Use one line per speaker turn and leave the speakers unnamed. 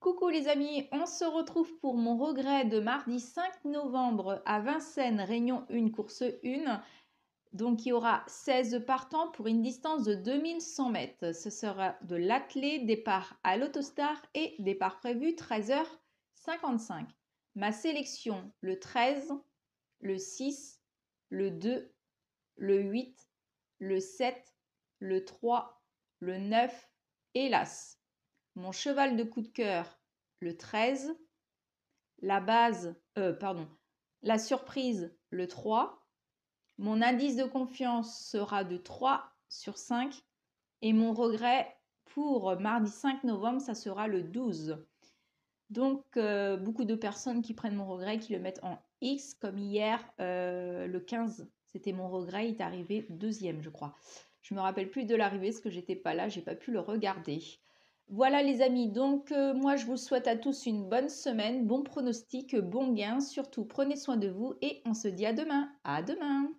Coucou les amis, on se retrouve pour mon regret de mardi 5 novembre à Vincennes, Réunion 1, course 1. Donc il y aura 16 partants pour une distance de 2100 mètres. Ce sera de l'athlé, départ à l'autostar et départ prévu 13h55. Ma sélection le 13, le 6, le 2, le 8, le 7, le 3, le 9 hélas mon cheval de coup de cœur le 13, la base, euh, pardon, la surprise le 3, mon indice de confiance sera de 3 sur 5 et mon regret pour mardi 5 novembre, ça sera le 12. Donc, euh, beaucoup de personnes qui prennent mon regret, qui le mettent en X, comme hier, euh, le 15, c'était mon regret, il est arrivé deuxième, je crois. Je me rappelle plus de l'arrivée parce que j'étais pas là, j'ai pas pu le regarder. Voilà les amis, donc euh, moi je vous souhaite à tous une bonne semaine, bon pronostic, bon gain, surtout prenez soin de vous et on se dit à demain.
À demain